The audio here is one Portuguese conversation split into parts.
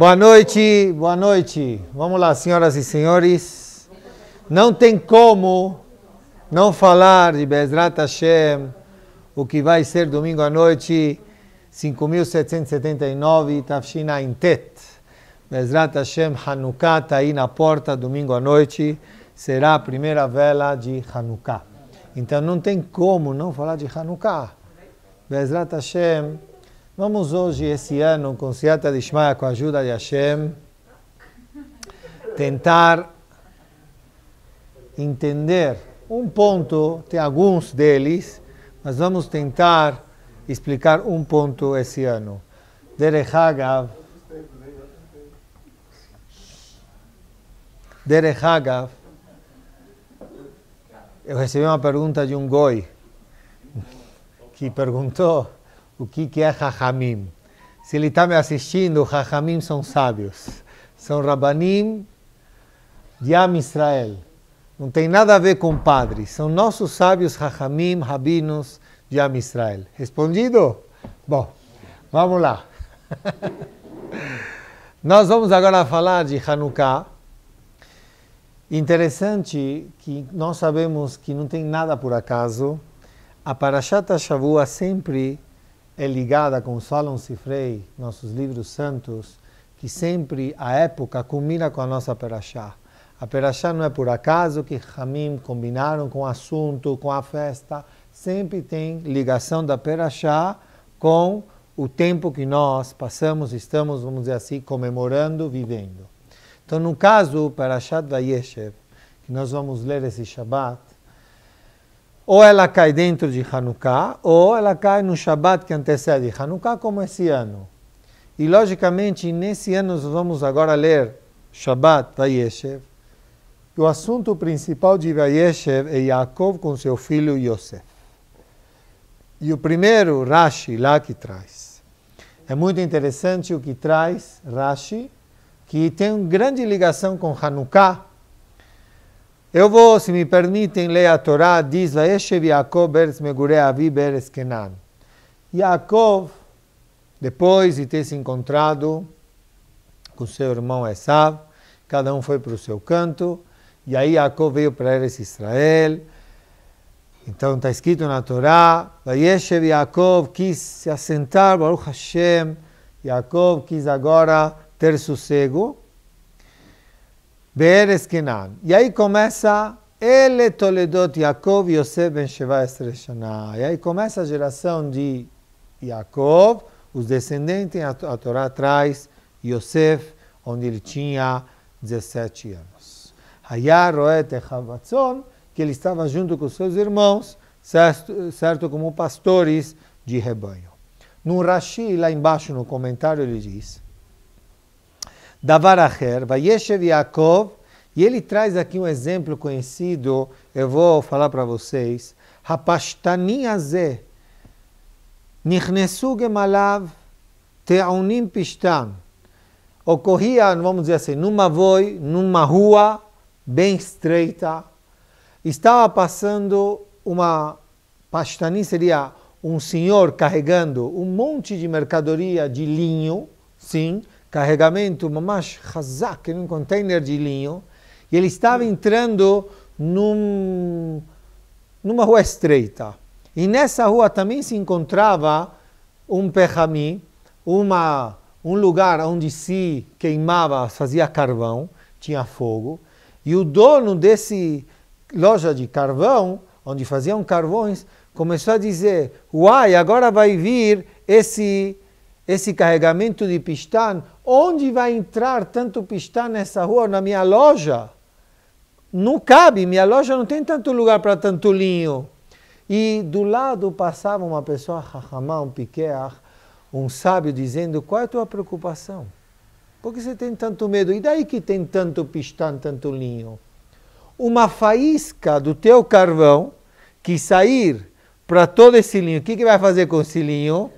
Boa noite, boa noite. Vamos lá, senhoras e senhores. Não tem como não falar de Bezrat Hashem, o que vai ser domingo à noite, 5.779, Tafshina Intet. Bezrat Hashem Hanukkah está aí na porta, domingo à noite, será a primeira vela de Hanukkah. Então não tem como não falar de Hanukkah. Bezrat Hashem, Vamos hoje, esse ano, com Seata Dishmaia, com a ajuda de Hashem, tentar entender um ponto, tem alguns deles, mas vamos tentar explicar um ponto esse ano. Derechagav, Hagav. Derech Hagav. Eu recebi uma pergunta de um goi que perguntou o que, que é Rahamim. Se ele está me assistindo, Rahamim são sábios. São Rabanim de Am Israel. Não tem nada a ver com padres. São nossos sábios Rahamim, rabinos de Am Israel. Respondido? Bom, vamos lá. Nós vamos agora falar de Hanukkah. Interessante que nós sabemos que não tem nada por acaso. A Parashat Shavua sempre é ligada com Solon Sifrei, nossos livros santos, que sempre a época combina com a nossa Perachá. A Perachá não é por acaso que Hamim combinaram com o assunto, com a festa, sempre tem ligação da Perachá com o tempo que nós passamos, estamos, vamos dizer assim, comemorando, vivendo. Então, no caso, da Vayeshev, que nós vamos ler esse Shabbat, ou ela cai dentro de Hanukkah, ou ela cai no Shabat que antecede Hanukkah, como esse ano. E, logicamente, nesse ano nós vamos agora ler Shabat Vayeshev. O assunto principal de Vayeshev é Yaakov com seu filho Yosef. E o primeiro, Rashi, lá que traz. É muito interessante o que traz Rashi, que tem uma grande ligação com Hanukkah, eu vou, se me permitem, ler a Torá, diz, Vaeshev Yaakov Beres Megure Avi Beres Kenan. Yaakov, depois de ter se encontrado com seu irmão Esav, cada um foi para o seu canto, e aí Yaakov veio para Eres Israel, então está escrito na Torá, Vayeshev Yaakov quis se assentar, Baruch Hashem, Yaakov quis agora ter sossego, Be'er E aí começa Ele Toledot Yaakov Yosef Ben Sheva Estreshaná. E aí começa a geração de Yaakov, os descendentes, a, a Torá traz Yosef, onde ele tinha 17 anos. Hayar Echavatzon, que ele estava junto com seus irmãos, certo, certo como pastores de rebanho. No Rashi, lá embaixo no comentário, ele diz... Davar Acher, Vayeshev Yaakov, e ele traz aqui um exemplo conhecido, eu vou falar para vocês. Rapashtanin Azeh, Nichnesu Gemalav, Te'aunim pishtan. Ocorria, vamos dizer assim, numa voi, numa rua bem estreita, estava passando uma pashtanin, seria um senhor carregando um monte de mercadoria de linho, sim, carregamento mamash em um container de linho, e ele estava entrando num, numa rua estreita. E nessa rua também se encontrava um perrami, uma um lugar onde se queimava, fazia carvão, tinha fogo, e o dono desse loja de carvão, onde faziam carvões, começou a dizer: "Uai, agora vai vir esse esse carregamento de pistão onde vai entrar tanto pistã nessa rua, na minha loja? Não cabe, minha loja não tem tanto lugar para tanto linho. E do lado passava uma pessoa, Rahamá, um piquear, ah, um sábio, dizendo: Qual é a tua preocupação? Por que você tem tanto medo? E daí que tem tanto pistã, tanto linho? Uma faísca do teu carvão que sair para todo esse linho, o que, que vai fazer com esse linho?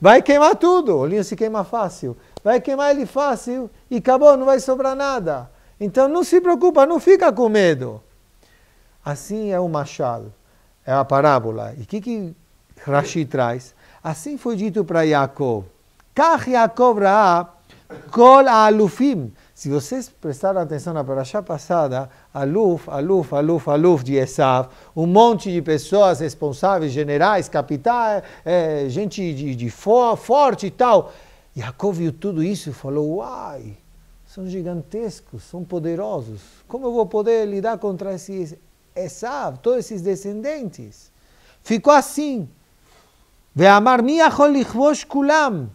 Vai queimar tudo. O linho se queima fácil vai queimar ele fácil e acabou, não vai sobrar nada. Então não se preocupa, não fica com medo. Assim é o machal, é a parábola. E o que, que Rashi traz? Assim foi dito para Jacob. Kach Yaakov Ra'a Kol Alufim. Se vocês prestaram atenção na parasha passada, Aluf, Aluf, Aluf, Aluf de Esav, um monte de pessoas responsáveis, generais, capitais, é, gente de, de for, forte e tal. Jacó viu tudo isso e falou: Uai, são gigantescos, são poderosos. Como eu vou poder lidar contra esses essa, todos esses descendentes? Ficou assim. Veamar mi acholichvosh kulam.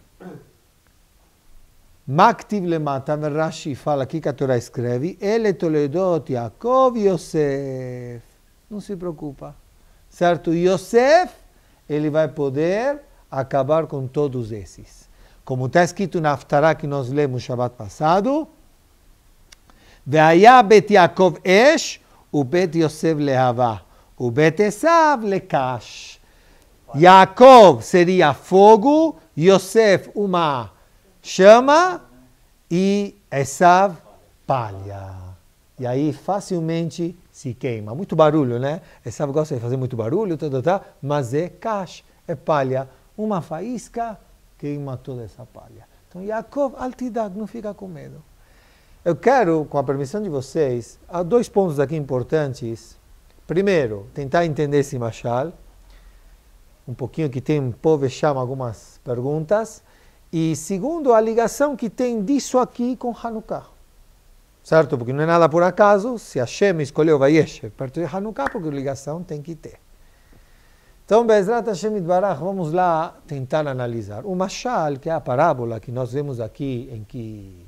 Maktiv le matam, Rashi fala aqui que a Torá escreve: Ele toledot Jacob Yosef. Não se preocupa. Certo? Yosef, ele vai poder acabar com todos esses como está escrito na Haftarah que nós lemos Shabbat passado, Esch בית יעקב Yosef Leava יוסף להבה Esav Le לקש. Jacob seria fogo, Yosef uma chama e Esav palha. E aí facilmente se queima. Muito barulho, né? Esav gosta de fazer muito barulho, tá, tá, tá, mas é cash, é palha. Uma faísca queima toda essa palha. Então, Yaakov Altidag, não fica com medo. Eu quero, com a permissão de vocês, há dois pontos aqui importantes. Primeiro, tentar entender esse machal, um pouquinho que tem povo chama algumas perguntas. E segundo, a ligação que tem disso aqui com Hanukkah. Certo? Porque não é nada por acaso, se Hashem escolheu Vayeshev perto de Hanukkah, porque a ligação tem que ter. Então, Bezrat Hashem Barach, vamos lá tentar analisar. O Mashal, que é a parábola que nós vemos aqui, em que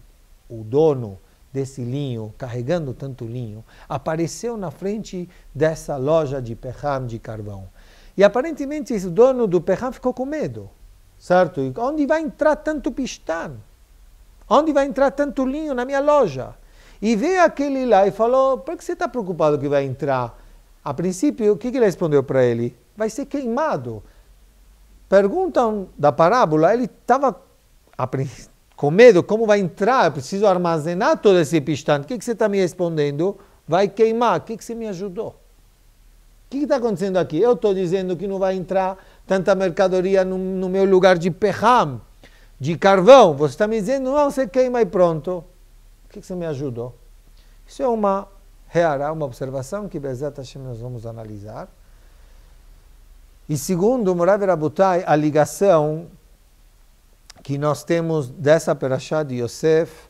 o dono desse linho, carregando tanto linho, apareceu na frente dessa loja de perram de carvão. E aparentemente o dono do perram ficou com medo, certo? E onde vai entrar tanto pistão? Onde vai entrar tanto linho na minha loja? E veio aquele lá e falou: Por que você está preocupado que vai entrar? A princípio, o que, que ele respondeu para ele? vai ser queimado. Perguntam da parábola, ele estava com medo, como vai entrar? Eu preciso armazenar todo esse pistão. O que, que você está me respondendo? Vai queimar. O que, que você me ajudou? O que está acontecendo aqui? Eu estou dizendo que não vai entrar tanta mercadoria no, no meu lugar de perram, de carvão. Você está me dizendo, não, você queima e pronto. O que, que você me ajudou? Isso é uma reará, uma observação que Bezat nós vamos analisar. E segundo Morav Rabutai, a ligação que nós temos dessa perachá de Yosef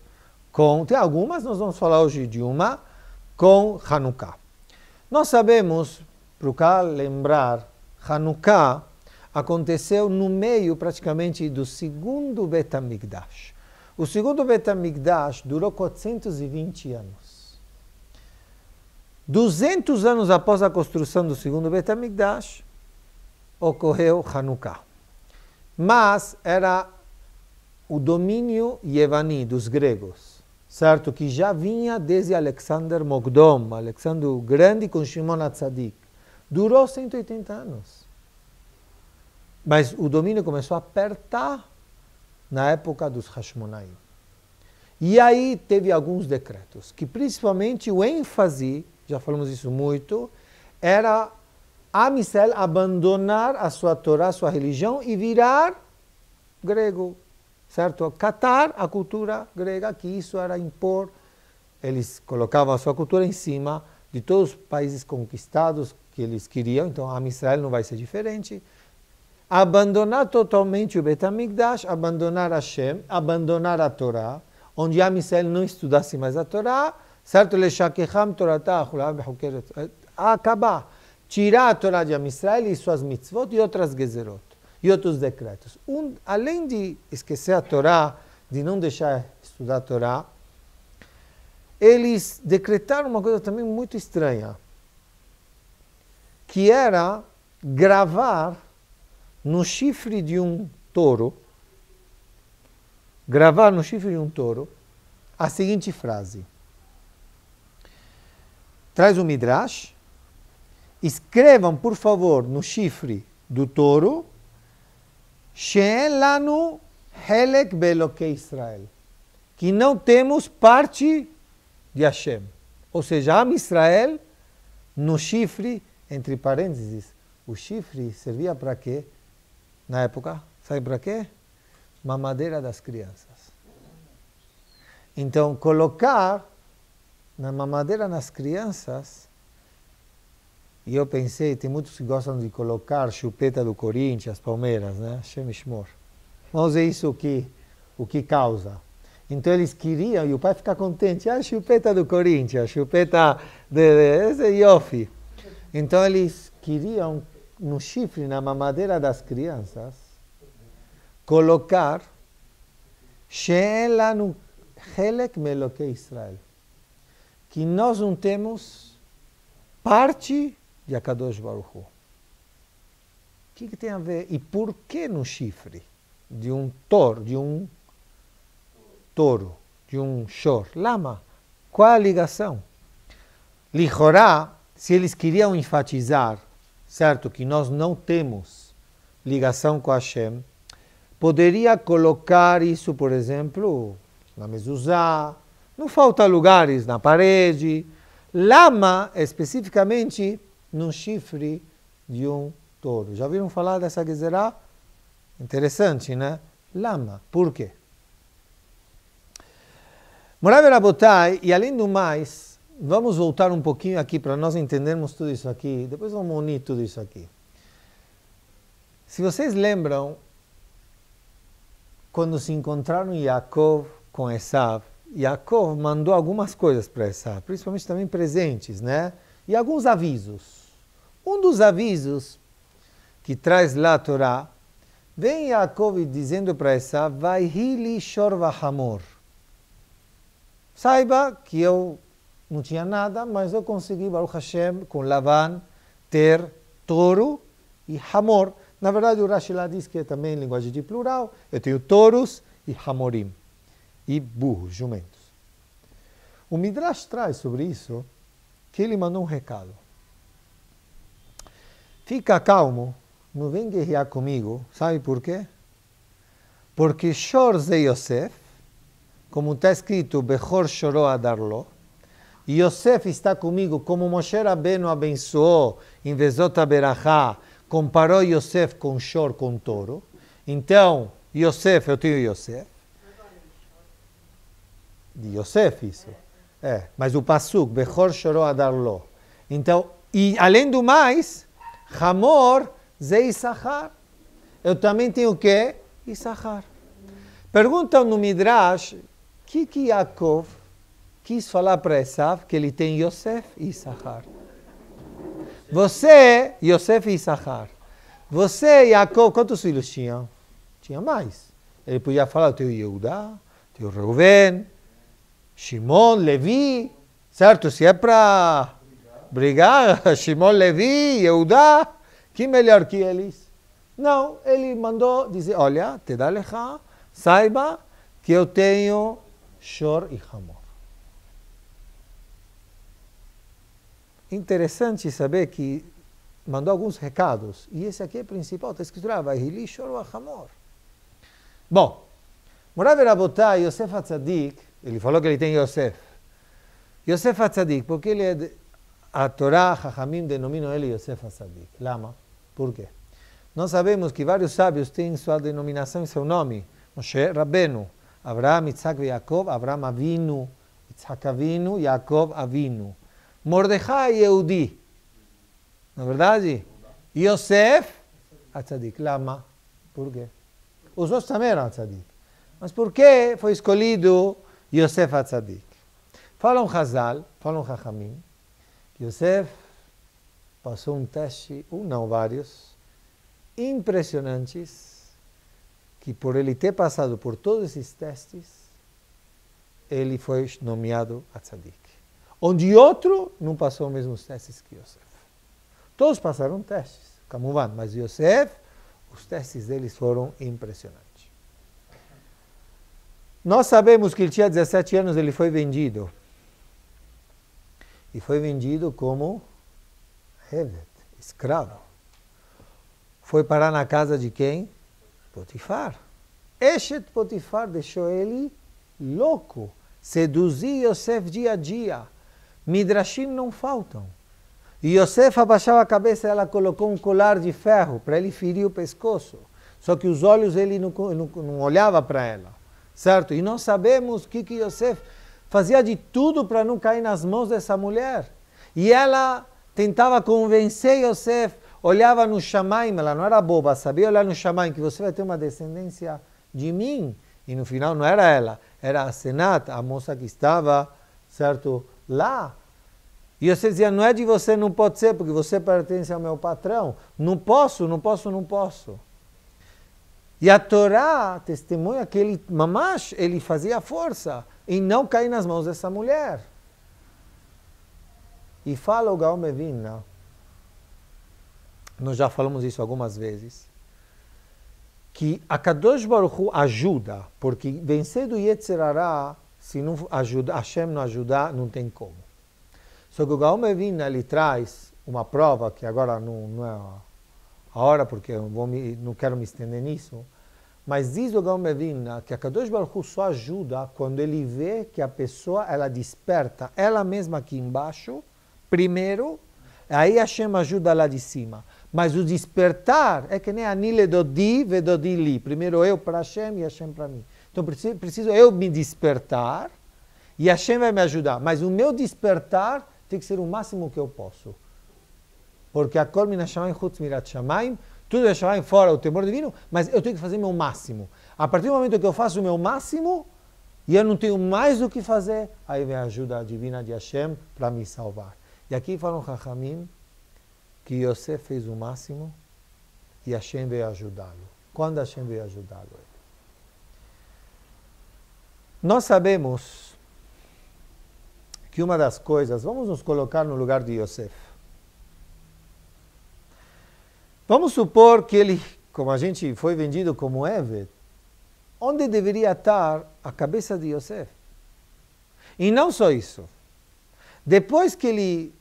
com, tem algumas, nós vamos falar hoje de uma, com Hanukkah. Nós sabemos, para lembrar, Hanukkah aconteceu no meio praticamente do segundo Betamigdash. O segundo Betamigdash durou 420 anos. 200 anos após a construção do segundo Betamigdash, ocorreu Hanukkah. Mas era o domínio Yevani dos gregos, certo? Que já vinha desde Alexander Mogdom, Alexandre o Grande com Shimon Atzadik. Durou 180 anos. Mas o domínio começou a apertar na época dos Hashmonaim. E aí teve alguns decretos, que principalmente o ênfase, já falamos isso muito, era Amisrael abandonar a sua Torá, a sua religião e virar grego, certo? Catar a cultura grega, que isso era impor. Eles colocavam a sua cultura em cima de todos os países conquistados que eles queriam, então Amisrael não vai ser diferente. Abandonar totalmente o Betamigdash, abandonar Hashem, abandonar a Torá, onde Amisrael não estudasse mais a Torá, certo? Leshakecham Torah Acabar tirar a Torá de Amisrael e suas mitzvot e outras gezerot, e outros decretos. Um, além de esquecer a Torá, de não deixar estudar a Torá, eles decretaram uma coisa também muito estranha, que era gravar no chifre de um touro, gravar no chifre de um touro, a seguinte frase. Traz o Midrash, escrevam, por favor, no chifre do touro, She'en lanu helek Beloke Israel. Que não temos parte de Hashem. Ou seja, Am Israel, no chifre, entre parênteses, o chifre servia para quê? Na época, sabe para quê? Mamadeira das crianças. Então, colocar na mamadeira nas crianças e eu pensei, tem muitos que gostam de colocar chupeta do Corinthians, Palmeiras, né? Shemishmor. vamos ver isso que, o que causa. Então eles queriam, e o pai fica contente, ah, chupeta do Corinthians, chupeta de, de, de Yofi. É então eles queriam no chifre, na mamadeira das crianças, colocar Sheelanu Helek Meloque Israel. Que nós não temos parte de Akadosh Baruch Hu. O que, que tem a ver? E por que no chifre de um touro, de um touro, de um shor? Lama, qual a ligação? Lichorá, se eles queriam enfatizar, certo, que nós não temos ligação com Hashem, poderia colocar isso, por exemplo, na mezuzá, não falta lugares na parede. Lama, especificamente, num chifre de um touro. Já ouviram falar dessa Gezerá? Interessante, né? Lama. Por quê? Morave Rabotai, e além do mais, vamos voltar um pouquinho aqui para nós entendermos tudo isso aqui. Depois vamos unir tudo isso aqui. Se vocês lembram, quando se encontraram Yaakov com Esav, Yaakov mandou algumas coisas para Esav, principalmente também presentes, né? E alguns avisos. Um dos avisos que traz lá a Torá, vem Yaakov dizendo para essa, vai hili shorva hamor. Saiba que eu não tinha nada, mas eu consegui, Baruch Hashem, com Lavan, ter touro e hamor. Na verdade, o Rashi lá diz que é também em linguagem de plural. Eu tenho touros e hamorim, e burros, jumentos. O Midrash traz sobre isso que ele mandou um recado. Fica calmo, não vem guerrear comigo. Sabe por quê? Porque Shorz e Yosef, como está escrito, Behor chorou a darlo, Yosef está comigo, como Moshe Rabbeinu abençoou em Vezota Berachá, comparou Yosef com Shor, com touro. Então, Yosef, eu é tenho Yosef. De Yosef isso. É, mas o Pasuk, Behor chorou a darlo. Então, e além do mais, Hamor ze Isahar. Eu também tenho o quê? Isahar. Perguntam no Midrash, o que que Yaakov quis falar para Esav que ele tem Yosef e Isahar? Você, Yosef e Isahar. Você, Yaakov, quantos filhos tinham? Tinha mais. Ele podia falar, eu tenho Yehudá, tenho Reuven, Shimon, Levi, certo? Se é para brigar, Shimon Levi, Yehuda, que melhor que eles? Não, ele mandou dizer, olha, te dá lecha, saiba que eu tenho Shor e chamor Interessante saber que mandou alguns recados, e esse aqui é principal, está escrito lá, vai Vahili Shor e chamor Bom, Morav Rabotai, Yosef Atzadik, ele falou que ele tem Yosef. Yosef Atzadik, porque ele é... De, a Torá, Jajamim denomina ele Yosef Asadik. Lama. Por quê? Nós sabemos que vários sábios têm sua denominação e seu nome. Moshe Rabbenu, Abraham, Isaac e Jacob, Abraham Avinu, Isaac Avinu, Jacob Avinu. Mordechai eudí. Na é verdade? Yosef Atzadik. Lama. Por quê? Os outros também eram Atzadik. Mas por que foi escolhido Yosef Fala Falam Hazal, falam Chachamim, Yosef passou um teste, um não, vários, impressionantes, que por ele ter passado por todos esses testes, ele foi nomeado a tzadik. Onde outro não passou os mesmos testes que Yosef. Todos passaram testes, Camuvan, mas Yosef, os testes deles foram impressionantes. Nós sabemos que ele tinha 17 anos, ele foi vendido e foi vendido como Hevet, escravo. Foi parar na casa de quem? Potifar. Eshet Potifar deixou ele louco. Seduzia Yosef dia a dia. Midrashim não faltam. E Yosef abaixava a cabeça e ela colocou um colar de ferro para ele ferir o pescoço. Só que os olhos ele não, não, não olhava para ela. Certo? E nós sabemos o que, que Yosef fazia de tudo para não cair nas mãos dessa mulher. E ela tentava convencer Yosef, olhava no Shamaim, ela não era boba, sabia olhar no Shamaim, que você vai ter uma descendência de mim. E no final não era ela, era a Senat, a moça que estava, certo, lá. E Yosef dizia, não é de você, não pode ser, porque você pertence ao meu patrão. Não posso, não posso, não posso. E a Torá testemunha que ele, mamash, ele fazia força em não cair nas mãos dessa mulher. E fala o Gaon né? nós já falamos isso algumas vezes, que a Kadosh Baruch Hu ajuda, porque vencer do Yetzirará, se não ajuda, Hashem não ajudar, não tem como. Só que o Gaon Mevinna, né, ele traz uma prova, que agora não, não é a hora, porque eu me, não quero me estender nisso. Mas diz o Gaon Bevimna né, que a Kadosh Baruch Hu só ajuda quando ele vê que a pessoa ela desperta ela mesma aqui embaixo, primeiro, aí Hashem ajuda lá de cima. Mas o despertar é que nem a Anile Dodi di Li. Primeiro eu para Hashem e Hashem para mim. Então preciso, preciso eu me despertar e Hashem vai me ajudar. Mas o meu despertar tem que ser o máximo que eu posso porque a Kol Minashamayim Hutz Mirat Shamayim, tudo é Shamayim fora o temor divino, mas eu tenho que fazer meu máximo. A partir do momento que eu faço o meu máximo, e eu não tenho mais o que fazer, aí vem a ajuda divina de Hashem para me salvar. E aqui falam Rahamim que Yosef fez o máximo e Hashem veio ajudá-lo. Quando Hashem veio ajudá-lo? Nós sabemos que uma das coisas, vamos nos colocar no lugar de Yosef. Vamos supor que ele, como a gente foi vendido como Eved, onde deveria estar a cabeça de Yosef? E não só isso. Depois que ele,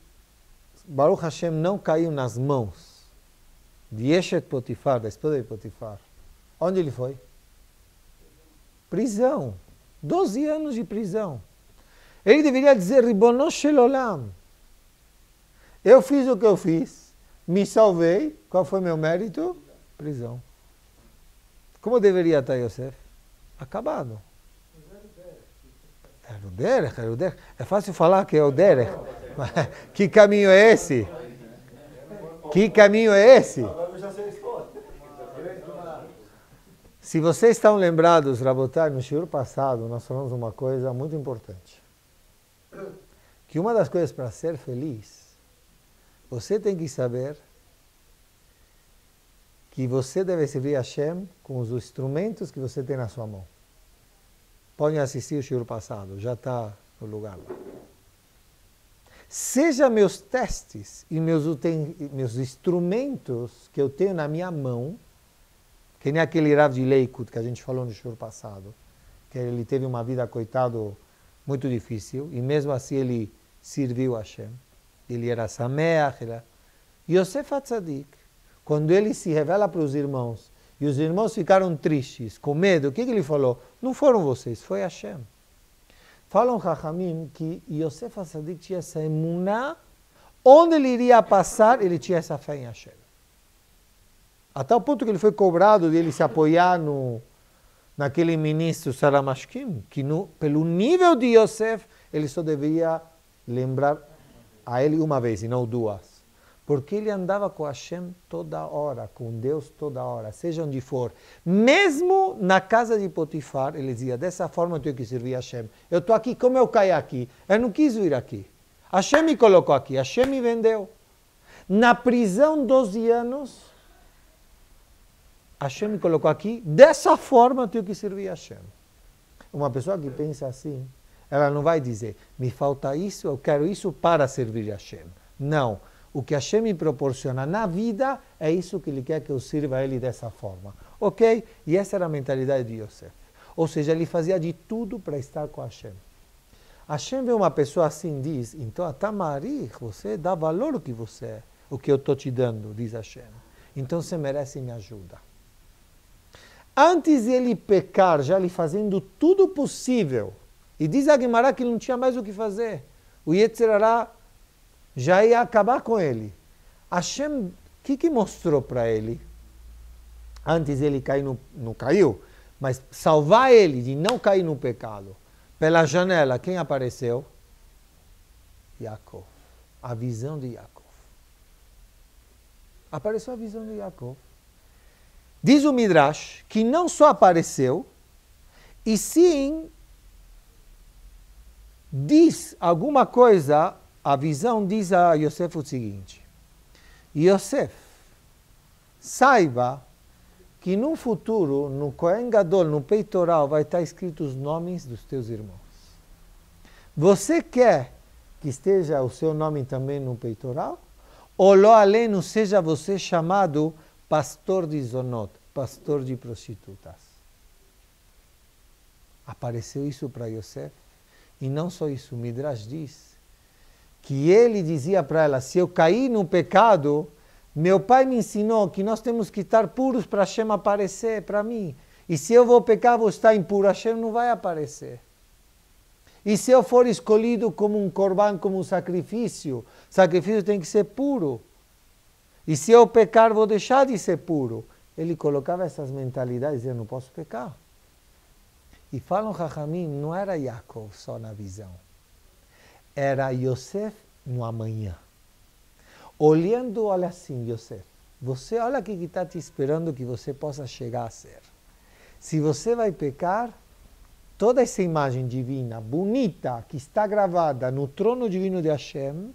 Baruch Hashem, não caiu nas mãos de Eshet Potifar, da esposa de Potifar, onde ele foi? Prisão. Doze anos de prisão. Ele deveria dizer, Ribonosh Olam, eu fiz o que eu fiz, me salvei. Qual foi meu mérito? Prisão. Como deveria estar Yosef? Acabado. Era é o Derek, era é o Derek. É fácil falar que é o Derek. que caminho é esse? Que caminho é esse? Se vocês estão lembrados, Rabotai, no Shur passado, nós falamos uma coisa muito importante. Que uma das coisas para ser feliz você tem que saber que você deve servir a Hashem com os instrumentos que você tem na sua mão. Podem assistir o Shiro passado, já está no lugar lá. Seja meus testes e meus, meus instrumentos que eu tenho na minha mão, que nem aquele Rav de Leikut que a gente falou no show passado, que ele teve uma vida, coitado, muito difícil, e mesmo assim ele serviu a Hashem ele era Sameach, era... Yosef Atzadik, quando ele se revela para os irmãos, e os irmãos ficaram tristes, com medo, o que, que ele falou? Não foram vocês, foi Hashem. Falam Chachamim que Yosef Atzadik tinha essa emuná, onde ele iria passar, ele tinha essa fé em Hashem. A tal ponto que ele foi cobrado de ele se apoiar no, naquele ministro Saramashkim, que no, pelo nível de Yosef, ele só devia lembrar a ele uma vez e não duas. Porque ele andava com Hashem toda hora, com Deus toda hora, seja onde for. Mesmo na casa de Potifar, ele dizia: dessa forma eu tenho que servir Hashem. Eu estou aqui, como eu caí aqui? Eu não quis vir aqui. Hashem me colocou aqui, Hashem me vendeu. Na prisão, 12 anos, Hashem me colocou aqui, dessa forma eu tenho que servir Hashem. Uma pessoa que pensa assim, ela não vai dizer, me falta isso, eu quero isso para servir a Hashem. Não. O que Hashem me proporciona na vida é isso que ele quer que eu sirva a ele dessa forma. Ok? E essa era a mentalidade de Yosef. Ou seja, ele fazia de tudo para estar com Hashem. Hashem vê uma pessoa assim diz, então Tamari você dá valor ao que você é, o que eu estou te dando, diz Hashem. Então você merece minha ajuda. Antes de ele pecar, já lhe fazendo tudo possível e diz a Guimará que ele não tinha mais o que fazer. O Yetzirará já ia acabar com ele. Hashem, o que, que mostrou para ele? Antes ele cair no, não caiu, mas salvar ele de não cair no pecado. Pela janela, quem apareceu? Yaakov. A visão de Yaakov. Apareceu a visão de Yaakov. Diz o Midrash que não só apareceu, e sim diz alguma coisa, a visão diz a Yosef o seguinte: Yosef, saiba que no futuro, no Kohen Gadol, no peitoral, vai estar escritos os nomes dos teus irmãos. Você quer que esteja o seu nome também no peitoral? Ou lo além não seja você chamado pastor de zonot, pastor de prostitutas? Apareceu isso para Yosef? E não só isso, o Midrash diz que ele dizia para ela: se eu cair no pecado, meu pai me ensinou que nós temos que estar puros para Hashem aparecer para mim. E se eu vou pecar, vou estar impuro, Hashem não vai aparecer. E se eu for escolhido como um corban, como um sacrifício, sacrifício tem que ser puro. E se eu pecar, vou deixar de ser puro. Ele colocava essas mentalidades, eu não posso pecar. E falam Rahamim, não era Yaakov só na visão, era Yosef no amanhã. Olhando, olha assim, Yosef, você olha o que está te esperando que você possa chegar a ser. Se você vai pecar, toda essa imagem divina, bonita, que está gravada no trono divino de Hashem,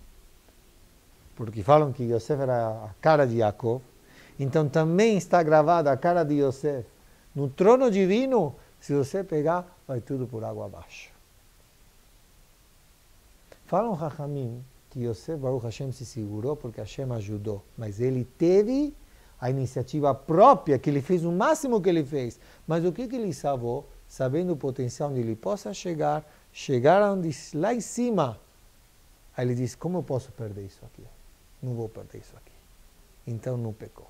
porque falam que Yosef era a cara de Yaakov, então também está gravada a cara de Yosef no trono divino se você pegar, vai tudo por água abaixo. Falam Rahamim que Yosef Baruch Hashem se segurou porque Hashem ajudou, mas ele teve a iniciativa própria, que ele fez o máximo que ele fez. Mas o que, que ele salvou? Sabendo o potencial onde ele possa chegar, chegar onde, lá em cima. Aí ele diz, como eu posso perder isso aqui? Não vou perder isso aqui. Então não pecou.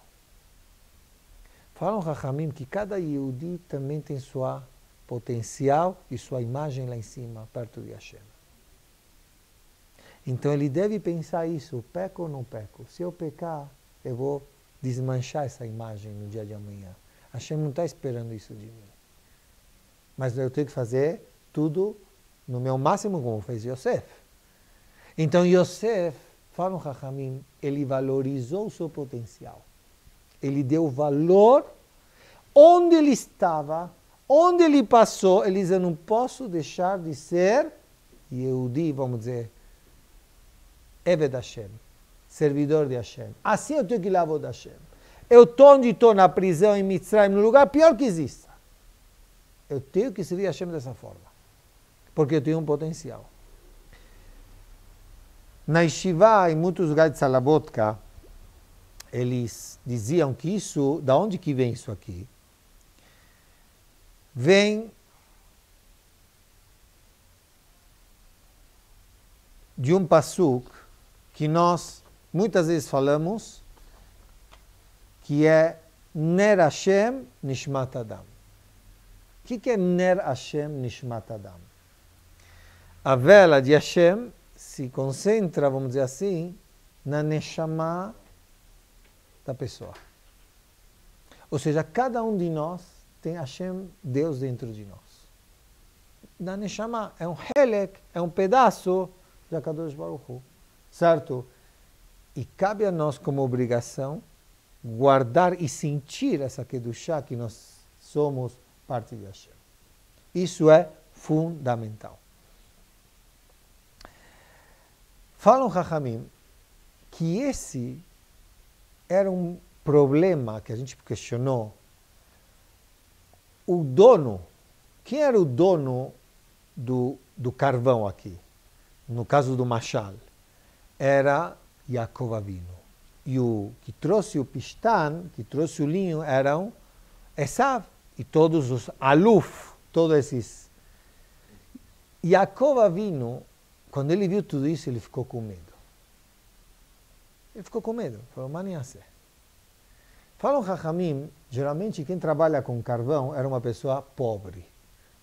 Falam Rahamim que cada Yehudi também tem sua potencial e sua imagem lá em cima, perto de Hashem. Então ele deve pensar isso, peco ou não peco? Se eu pecar, eu vou desmanchar essa imagem no dia de amanhã. Hashem não está esperando isso de mim. Mas eu tenho que fazer tudo no meu máximo como fez Yosef. Então Yosef, falam Rahamim, ele valorizou o seu potencial. Ele deu valor onde ele estava, onde ele passou. Ele Eu Não posso deixar de ser Yehudi, vamos dizer, Eved Hashem, servidor de Hashem. Assim eu tenho que ir lá da Hashem. Eu estou onde estou, na prisão, em Mitzrayim, no lugar pior que exista. Eu tenho que servir Hashem dessa forma, porque eu tenho um potencial. Na Yeshiva, em muitos lugares de Salabotka, eles diziam que isso, da onde que vem isso aqui? Vem de um passuk que nós muitas vezes falamos que é Ner Hashem Nishmat Adam. O que, que é Ner Hashem Nishmat Adam? A vela de Hashem se concentra, vamos dizer assim, na Neshama da pessoa. Ou seja, cada um de nós tem Hashem, Deus dentro de nós. Na Neshama é um helek, é um pedaço de Akadosh Baruch Hu, certo? E cabe a nós como obrigação guardar e sentir essa Kedushá que nós somos parte de Hashem. Isso é fundamental. Falam Rahamim que esse era um problema que a gente questionou. O dono, quem era o dono do, do carvão aqui? No caso do Machal, era Yaakov Avino. E o que trouxe o pistão, que trouxe o linho, eram Esav e todos os aluf, todos esses. Yaakov Avino, quando ele viu tudo isso, ele ficou com medo. Ele ficou com medo, falou, maniase. Falam Rahamim, geralmente quem trabalha com carvão era uma pessoa pobre.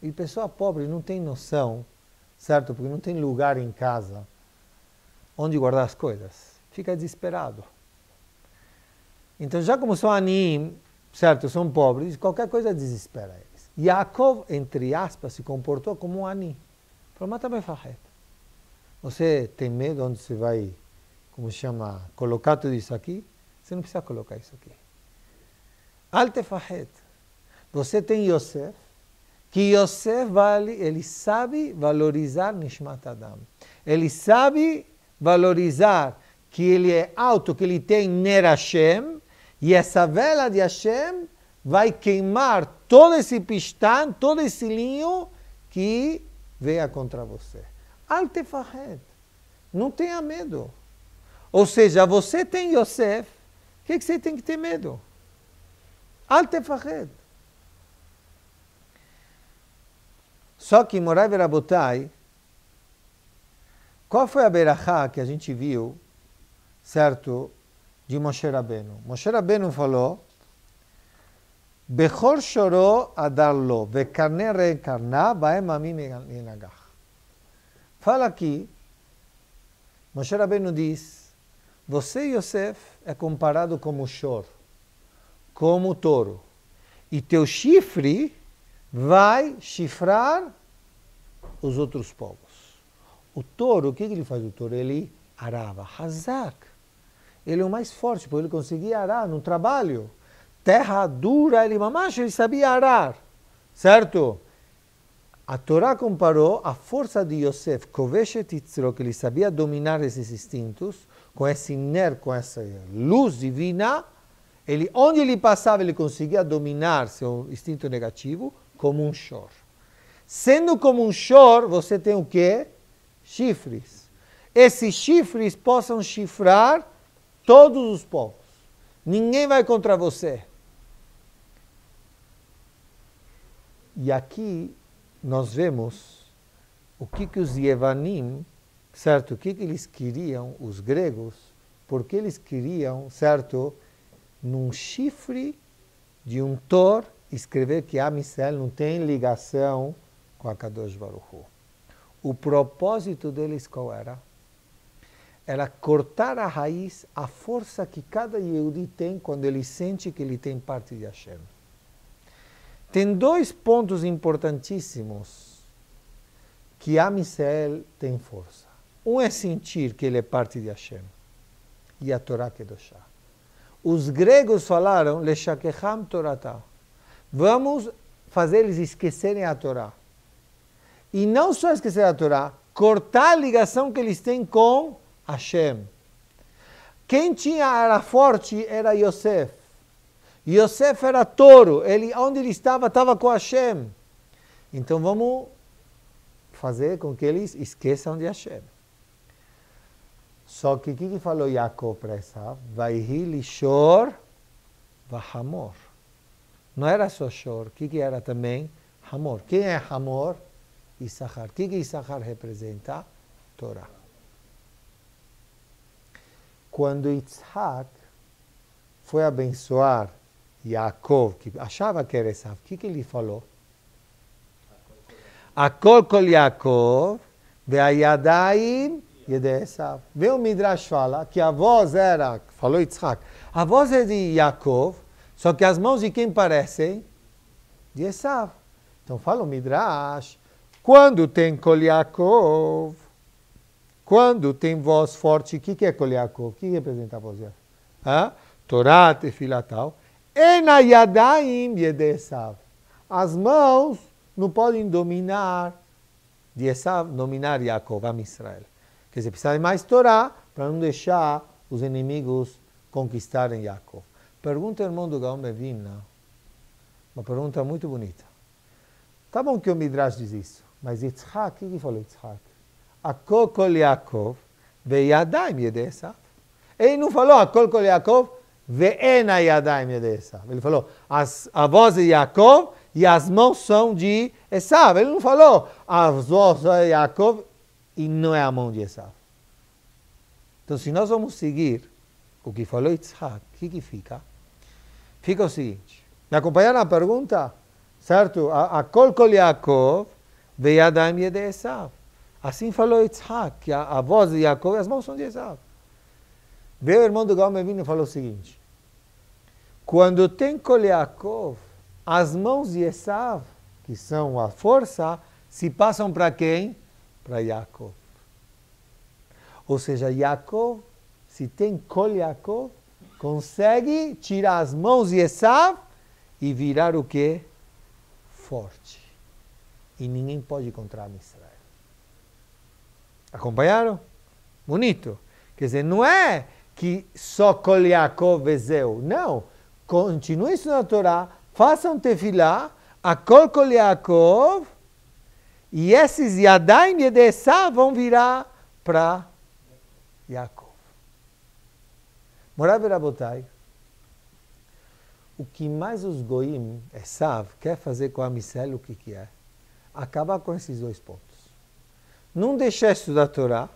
E pessoa pobre não tem noção, certo? Porque não tem lugar em casa onde guardar as coisas. Fica desesperado. Então, já como são anim, certo? São pobres, qualquer coisa desespera eles. Yaakov, entre aspas, se comportou como um anim. Falou, mas também Você tem medo onde você vai como chama, colocar tudo isso aqui, você não precisa colocar isso aqui. Altefahet. Você tem Yosef, que Yosef vale, ele sabe valorizar Nishmat Adam. Ele sabe valorizar que ele é alto, que ele tem Ner Hashem, e essa vela de Hashem vai queimar todo esse pistão, todo esse linho que veio contra você. Altefahet. Não tenha medo. Ou seja, você tem Yosef, o que, que você tem que ter medo? Alte Fahed. Só que Morai Verabotai, qual foi a Berachá que a gente viu, certo, de Moshe Rabbeinu? Moshe Rabbeinu falou, Bechor chorou a dar lo, vecarne reencarnar, Fala aqui, Moshe Rabbeinu diz, você, Yosef, é comparado como choro, como touro. E teu chifre vai chifrar os outros povos. O touro, o que ele faz o touro? Ele arava, hazak. Ele é o mais forte, porque ele conseguia arar no trabalho. Terra dura, ele mamacha, ele sabia arar. Certo? A Torá comparou a força de Yosef, que ele sabia dominar esses instintos, com esse ner, com essa luz divina, ele, onde ele passava, ele conseguia dominar seu instinto negativo como um chor. Sendo como um chor, você tem o quê? Chifres. Esses chifres possam chifrar todos os povos. Ninguém vai contra você. E aqui nós vemos o que, que os Yevanim certo? O que, que eles queriam, os gregos? Porque eles queriam, certo? Num chifre de um tor, escrever que Am não tem ligação com a Kadosh Baruchu. O propósito deles qual era? Era cortar a raiz, a força que cada Yehudi tem quando ele sente que ele tem parte de Hashem. Tem dois pontos importantíssimos que Am tem força. Um é sentir que ele é parte de Hashem e a Torá Kedoshá. É Os gregos falaram, Leshakecham Toratá. Vamos fazer eles esquecerem a Torá. E não só esquecer a Torá, cortar a ligação que eles têm com Hashem. Quem tinha era forte era Yosef. Yosef era touro, ele, onde ele estava, estava com Hashem. Então vamos fazer com que eles esqueçam de Hashem. Só que o que, que falou Jacob para Esav? Vaihi vai vahamor. Não era só shor, o que, que era também? Hamor. Quem é Hamor? Issachar. O que, que Issachar representa? Torá. Quando Isaac foi abençoar Yaakov, que achava que era Esav, o que, que ele falou? Akol kol Yaakov, veayadaim Yedesav. Vê o Midrash fala que a voz era, falou Yitzhak, a voz é de Yaakov, só que as mãos de quem parecem? De Esav. Então fala o Midrash, quando tem Koliakov, quando tem voz forte, o que, que é Koliakov? O que representa a voz de Esav? Ah? Torá, Tefilá, Enayadaim Yedesav. As mãos não podem dominar, Yesav, dominar Yaakov, am Israel que se precisa de mais Torá para não deixar os inimigos conquistarem Yaakov. Pergunta irmão do Gaon Bevina, né? uma pergunta muito bonita. Tá bom que o Midrash diz isso, mas Yitzhak, o que falou Yitzhak? A kol Yaakov Yadaim yedei Ele não falou a kol Yaakov Ena yadaim yedei Ele falou as, a voz de Yaakov e as mãos são de Esav. Ele não falou as vozes de Yaakov e não é a mão de Esav. Então, se nós vamos seguir o que falou Yitzhak, o que, que fica? Fica o seguinte: me acompanharam a pergunta? Certo? A Kolkol Yaakov veyadam de Esav. Assim falou Yitzhak, que a, a voz de Yaakov e as mãos são de Esav. Veio o irmão do Gamevino e falou o seguinte: quando tem Kol as mãos de Esav, que são a força, se passam para quem? para Jacob. Ou seja, Jacob, se tem Kol consegue tirar as mãos de Esav e virar o quê? Forte. E ninguém pode encontrar Israel. Acompanharam? Bonito. Quer dizer, não é que só Kol Yaakov vezeu. É não. Continue isso na Torá, façam tefilá, a Kol Kol Yaakov, e esses Yadaim e Edessá vão virar para Yaakov. Morav Rabotai, o que mais os goim, Esav, é quer fazer com a Amisrael, o que que é? Acabar com esses dois pontos. Não deixar estudar a Torá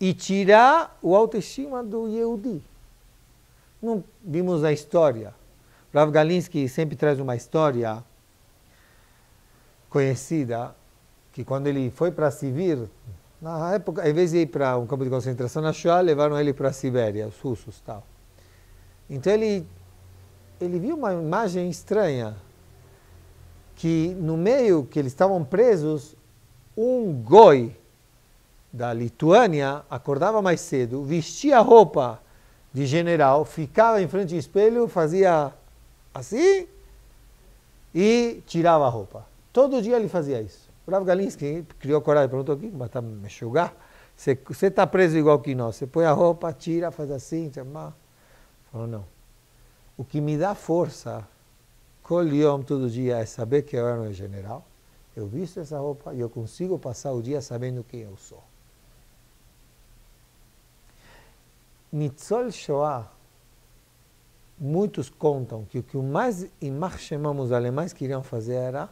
e tirar o autoestima do Yehudi. Não vimos a história. Rav Galinsky sempre traz uma história conhecida, que quando ele foi para Sibir, na época, em vez de ir para um campo de concentração na Shoah, levaram ele para a Sibéria, os russos tal. Então ele, ele viu uma imagem estranha, que no meio que eles estavam presos, um goi da Lituânia acordava mais cedo, vestia a roupa de general, ficava em frente ao espelho, fazia assim e tirava a roupa. Todo dia ele fazia isso. O Rav Galinsky criou coragem, e perguntou aqui, mas tá me enxugar? Você está preso igual que nós. Você põe a roupa, tira, faz assim, chama. Falou, não. O que me dá força, colhiam todo dia, é saber que eu era um general. Eu visto essa roupa e eu consigo passar o dia sabendo quem eu sou. Nitzol Shoah, muitos contam que o que mais e mais chamamos alemães queriam fazer era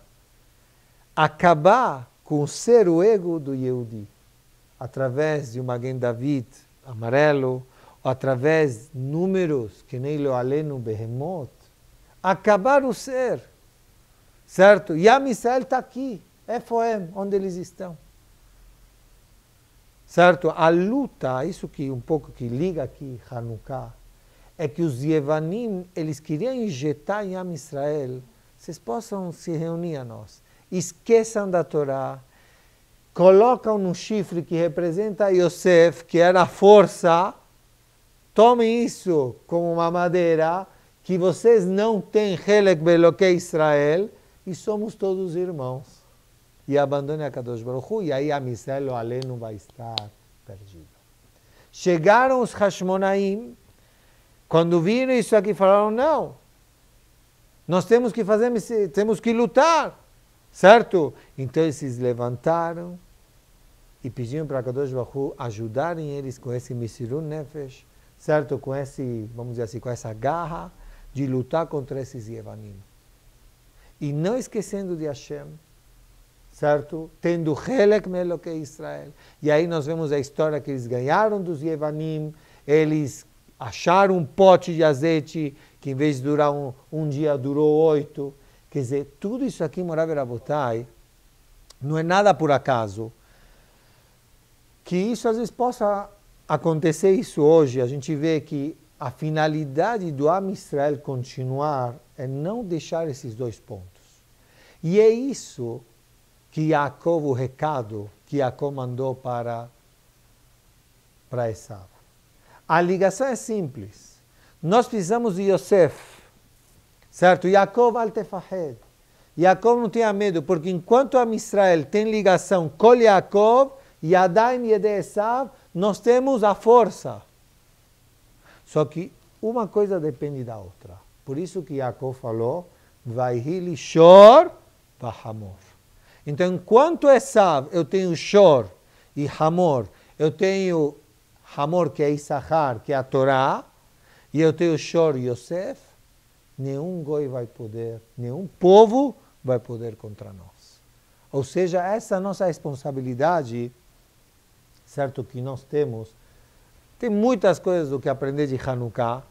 acabar com ser o ego do Yehudi, através de uma Magen David amarelo, ou através de números que nem lo aleno behemot, acabar o ser, certo? E a Israel está aqui, FOM, onde eles estão. Certo? A luta, isso que um pouco que liga aqui Hanukkah, é que os Yevanim, eles queriam injetar em Am Israel, vocês possam se reunir a nós esqueçam da Torá, colocam no chifre que representa Yosef, que era a força, tomem isso como uma madeira, que vocês não têm Helek Beloque Israel, e somos todos irmãos. E abandone a Kadosh Baruchu e aí a Israel o Ale não vai estar perdido. Chegaram os Hashmonaim, quando viram isso aqui, falaram, não, nós temos que fazer, temos que lutar. Certo? Então eles se levantaram e pediram para Kadosh Baruch ajudarem eles com esse Misirun Nefesh, certo? Com esse, vamos dizer assim, com essa garra de lutar contra esses Yevanim. E não esquecendo de Hashem, certo? Tendo Helek que Israel. E aí nós vemos a história que eles ganharam dos Yevanim, eles acharam um pote de azeite que em vez de durar um, um dia durou oito, Quer dizer, tudo isso aqui, Morabe botai, não é nada por acaso. Que isso às vezes possa acontecer isso hoje, a gente vê que a finalidade do Am Israel continuar é não deixar esses dois pontos. E é isso que Jacob, o recado que Jacob mandou para, para Esav. A ligação é simples. Nós precisamos de Yosef Certo? Yaakov al-Tefahed. Yaakov não tinha medo, porque enquanto a Israel tem ligação com Yaakov, Yadaim e nós temos a força. Só que uma coisa depende da outra. Por isso que Yaakov falou, vai hili shor vahamor. Então, enquanto Esav eu tenho shor e hamor, eu tenho hamor que é Issachar, que é a Torá, e eu tenho shor Yosef, nenhum goi vai poder, nenhum povo vai poder contra nós. Ou seja, essa nossa responsabilidade, certo que nós temos, tem muitas coisas do que aprender de Hanukkah,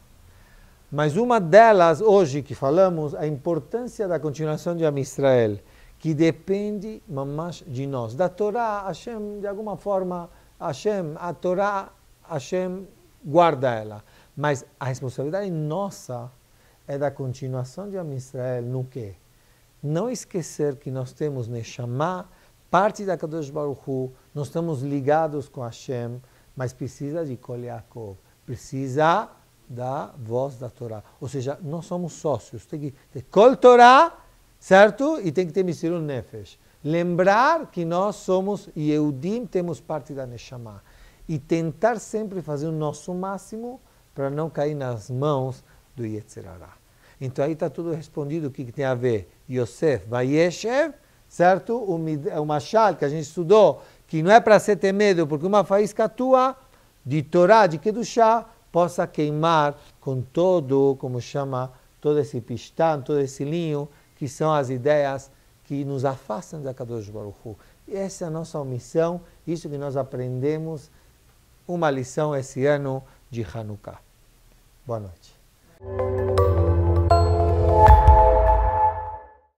mas uma delas, hoje que falamos, a importância da continuação de Amistrael, que depende mamás de nós. Da Torá, Hashem, de alguma forma, Hashem, a Torá, Hashem guarda ela. Mas a responsabilidade é nossa é da continuação de Am Israel no quê? Não esquecer que nós temos Neshama, parte da Kadosh Baruch Hu, nós estamos ligados com Hashem, mas precisa de Kol Yaakov, precisa da voz da Torá. Ou seja, nós somos sócios, tem que ter Kol Torá, certo? E tem que ter Misirun Nefesh. Lembrar que nós somos Yehudim, temos parte da Neshama. E tentar sempre fazer o nosso máximo para não cair nas mãos do Yetzirará. Então aí está tudo respondido o que, que tem a ver. Yosef Vayeshev, certo? O é Machal que a gente estudou, que não é para você ter medo, porque uma faísca tua, de Torá, de Kedushá, possa queimar com todo, como chama, todo esse pistão, todo esse linho, que são as ideias que nos afastam da Kadosh Baruch Hu. Essa é a nossa missão, isso que nós aprendemos, uma lição esse ano de Hanukkah. Boa noite.